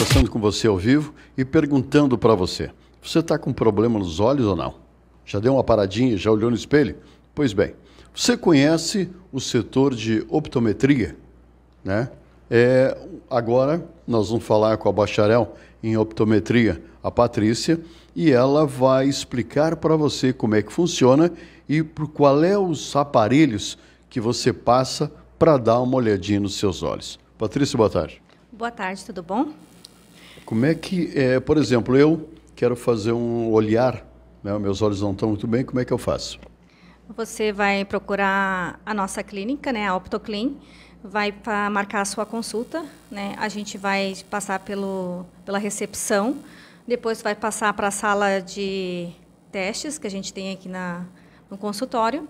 conversando com você ao vivo e perguntando para você: você está com problema nos olhos ou não? Já deu uma paradinha, já olhou no espelho? Pois bem, você conhece o setor de optometria, né? É, agora nós vamos falar com a bacharel em optometria, a Patrícia, e ela vai explicar para você como é que funciona e por qual é os aparelhos que você passa para dar uma olhadinha nos seus olhos. Patrícia, boa tarde. Boa tarde, tudo bom? Como é que, é, por exemplo, eu quero fazer um olhar, né, meus olhos não estão muito bem, como é que eu faço? Você vai procurar a nossa clínica, né, a Optoclean, vai marcar a sua consulta, né, a gente vai passar pelo, pela recepção, depois vai passar para a sala de testes que a gente tem aqui na, no consultório,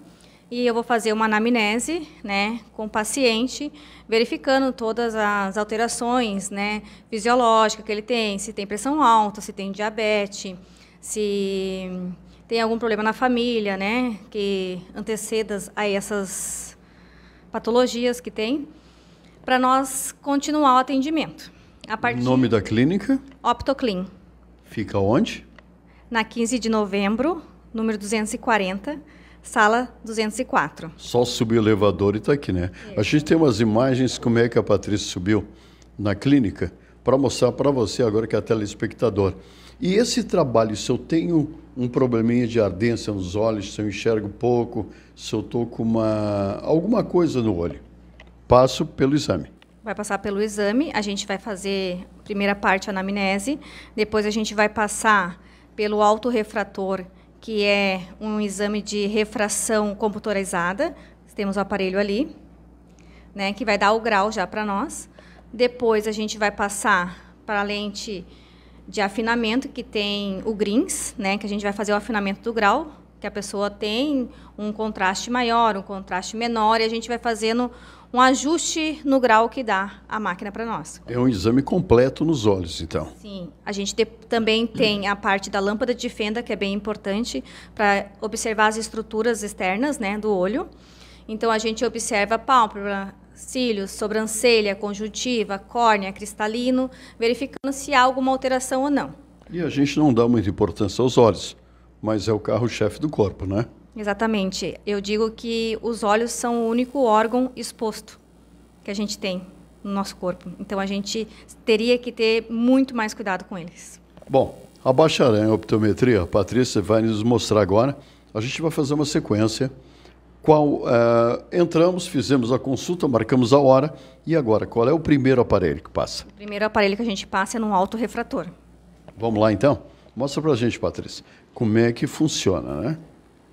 e eu vou fazer uma anamnese, né, com o paciente, verificando todas as alterações, né, fisiológicas que ele tem, se tem pressão alta, se tem diabetes, se tem algum problema na família, né, que anteceda a essas patologias que tem, para nós continuar o atendimento. A partir Nome da clínica? Optoclin. Fica onde? Na 15 de novembro, número 240 sala 204. Só subir o elevador e está aqui, né? A gente tem umas imagens como é que a Patrícia subiu na clínica para mostrar para você agora que é a telespectador. E esse trabalho, se eu tenho um probleminha de ardência nos olhos, se eu enxergo pouco, se eu estou com uma, alguma coisa no olho, passo pelo exame. Vai passar pelo exame, a gente vai fazer a primeira parte a anamnese, depois a gente vai passar pelo autorrefrator refrator que é um exame de refração computadorizada. Temos o aparelho ali, né, que vai dar o grau já para nós. Depois a gente vai passar para a lente de afinamento, que tem o greens, né, que a gente vai fazer o afinamento do grau, que a pessoa tem um contraste maior, um contraste menor, e a gente vai fazendo um ajuste no grau que dá a máquina para nós. É um exame completo nos olhos, então. Sim. A gente também tem a parte da lâmpada de fenda, que é bem importante para observar as estruturas externas né, do olho. Então, a gente observa a pálpebra, cílios, sobrancelha, conjuntiva, córnea, cristalino, verificando se há alguma alteração ou não. E a gente não dá muita importância aos olhos, mas é o carro-chefe do corpo, né? Exatamente. Eu digo que os olhos são o único órgão exposto que a gente tem no nosso corpo. Então a gente teria que ter muito mais cuidado com eles. Bom, né, a bacharel em optometria, a Patrícia vai nos mostrar agora. A gente vai fazer uma sequência. Qual é, entramos, fizemos a consulta, marcamos a hora e agora qual é o primeiro aparelho que passa? O primeiro aparelho que a gente passa é num refrator. Vamos lá então. Mostra para a gente, Patrícia, como é que funciona, né?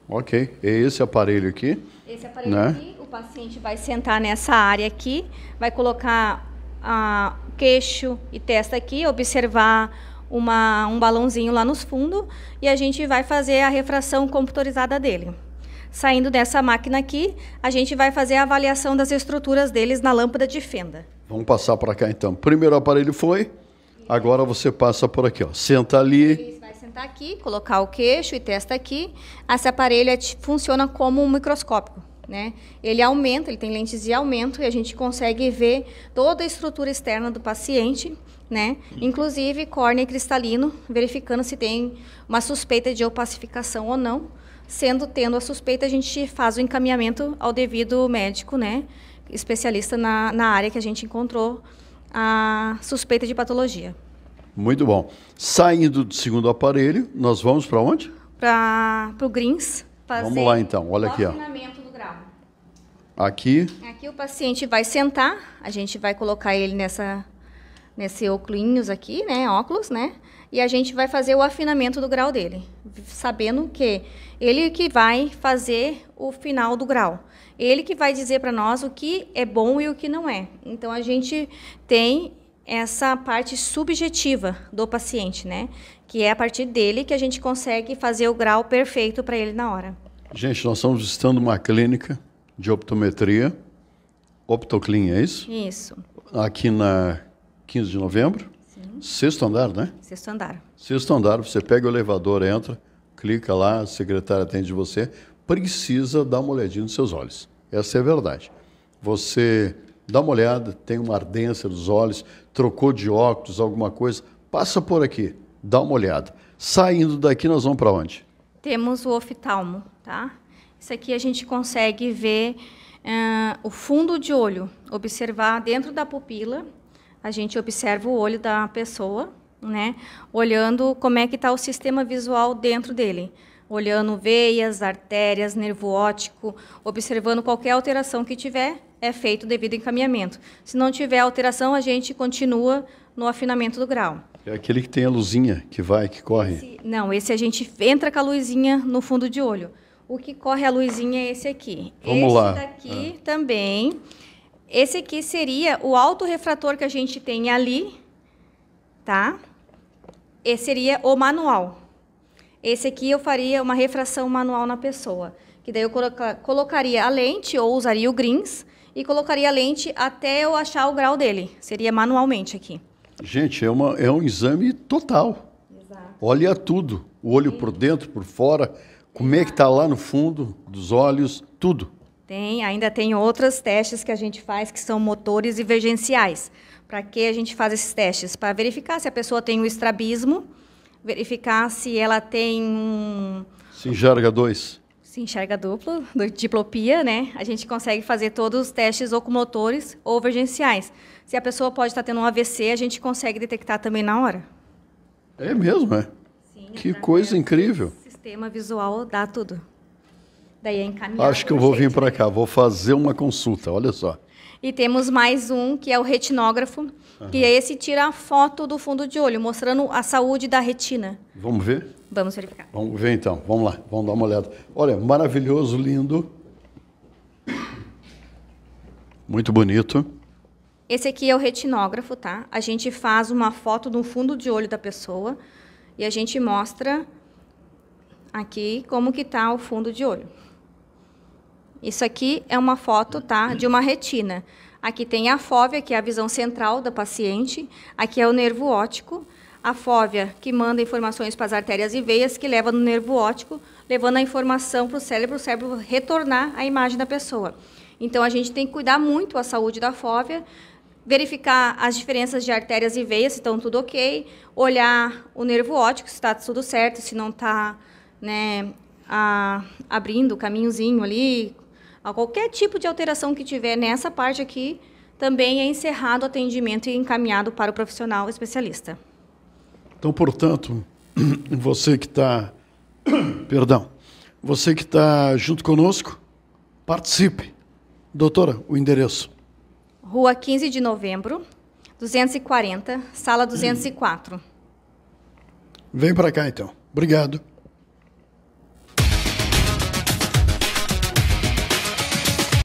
Ok, é esse aparelho aqui. Esse aparelho né? aqui, o paciente vai sentar nessa área aqui, vai colocar ah, queixo e testa aqui, observar uma, um balãozinho lá nos fundos e a gente vai fazer a refração computadorizada dele. Saindo dessa máquina aqui, a gente vai fazer a avaliação das estruturas deles na lâmpada de fenda. Vamos passar para cá então. Primeiro aparelho foi, agora você passa por aqui, ó. Senta ali. Isso sentar aqui, colocar o queixo e testa aqui. Esse aparelho é funciona como um microscópio. Né? Ele aumenta, ele tem lentes de aumento e a gente consegue ver toda a estrutura externa do paciente, né? Inclusive córnea e cristalino, verificando se tem uma suspeita de opacificação ou não. Sendo tendo a suspeita, a gente faz o encaminhamento ao devido médico, né? Especialista na, na área que a gente encontrou a suspeita de patologia. Muito bom. Saindo do segundo aparelho, nós vamos para onde? Para o Greens. vamos lá então, olha aqui. Ó. Do grau. Aqui. Aqui o paciente vai sentar, a gente vai colocar ele nessa, nesse óculos aqui, né? Óculos, né? E a gente vai fazer o afinamento do grau dele, sabendo que ele que vai fazer o final do grau. Ele que vai dizer para nós o que é bom e o que não é. Então a gente tem essa parte subjetiva do paciente, né? Que é a partir dele que a gente consegue fazer o grau perfeito para ele na hora. Gente, nós estamos visitando uma clínica de optometria, Optoclin, é isso? Isso. Aqui na 15 de novembro? Sim. Sexto andar, né? Sexto andar. Sexto andar, você pega o elevador, entra, clica lá, a secretária atende você, precisa dar uma olhadinha nos seus olhos. Essa é a verdade. Você dá uma olhada, tem uma ardência nos olhos, trocou de óculos, alguma coisa, passa por aqui, dá uma olhada. Saindo daqui, nós vamos para onde? Temos o oftalmo, tá? Isso aqui a gente consegue ver uh, o fundo de olho, observar dentro da pupila, a gente observa o olho da pessoa, né? Olhando como é que está o sistema visual dentro dele olhando veias, artérias, nervo óptico, observando qualquer alteração que tiver, é feito devido encaminhamento. Se não tiver alteração, a gente continua no afinamento do grau. É aquele que tem a luzinha que vai, que corre? Esse, não, esse a gente entra com a luzinha no fundo de olho. O que corre a luzinha é esse aqui. Vamos esse lá. daqui ah. também. Esse aqui seria o autorrefrator que a gente tem ali, tá? Esse seria o manual. Esse aqui eu faria uma refração manual na pessoa, que daí eu colocaria a lente ou usaria o grins e colocaria a lente até eu achar o grau dele. Seria manualmente aqui. Gente, é, uma, é um exame total. Exato. Olha tudo. O olho Sim. por dentro, por fora, como Exato. é que está lá no fundo dos olhos, tudo. Tem, ainda tem outros testes que a gente faz que são motores e vergenciais. Para que a gente faz esses testes? Para verificar se a pessoa tem o um estrabismo, verificar se ela tem um. Se enxerga dois. Se enxerga duplo, diplopia, né? A gente consegue fazer todos os testes ocumotores ou vergenciais. Se a pessoa pode estar tendo um AVC, a gente consegue detectar também na hora. É mesmo, é? Sim, que coisa incrível. Sistema visual dá tudo. Daí é encaminhado. Acho que eu vou vir para cá, vou fazer uma consulta, olha só. E temos mais um, que é o retinógrafo, uhum. que é esse tira a foto do fundo de olho, mostrando a saúde da retina. Vamos ver? Vamos verificar. Vamos ver então, vamos lá, vamos dar uma olhada. Olha, maravilhoso, lindo. Muito bonito. Esse aqui é o retinógrafo, tá? A gente faz uma foto do fundo de olho da pessoa e a gente mostra aqui como que tá o fundo de olho. Isso aqui é uma foto, tá, de uma retina. Aqui tem a fóvea, que é a visão central da paciente. Aqui é o nervo óptico. A fóvea, que manda informações para as artérias e veias, que leva no nervo óptico, levando a informação para o cérebro, o cérebro retornar a imagem da pessoa. Então, a gente tem que cuidar muito a saúde da fóvea, verificar as diferenças de artérias e veias, se estão tudo ok, olhar o nervo óptico, se está tudo certo, se não está né, a, abrindo o caminhozinho ali, a qualquer tipo de alteração que tiver nessa parte aqui, também é encerrado o atendimento e encaminhado para o profissional especialista. Então, portanto, você que está, perdão, você que está junto conosco, participe. Doutora, o endereço. Rua 15 de novembro, 240, sala 204. Vem para cá então. Obrigado.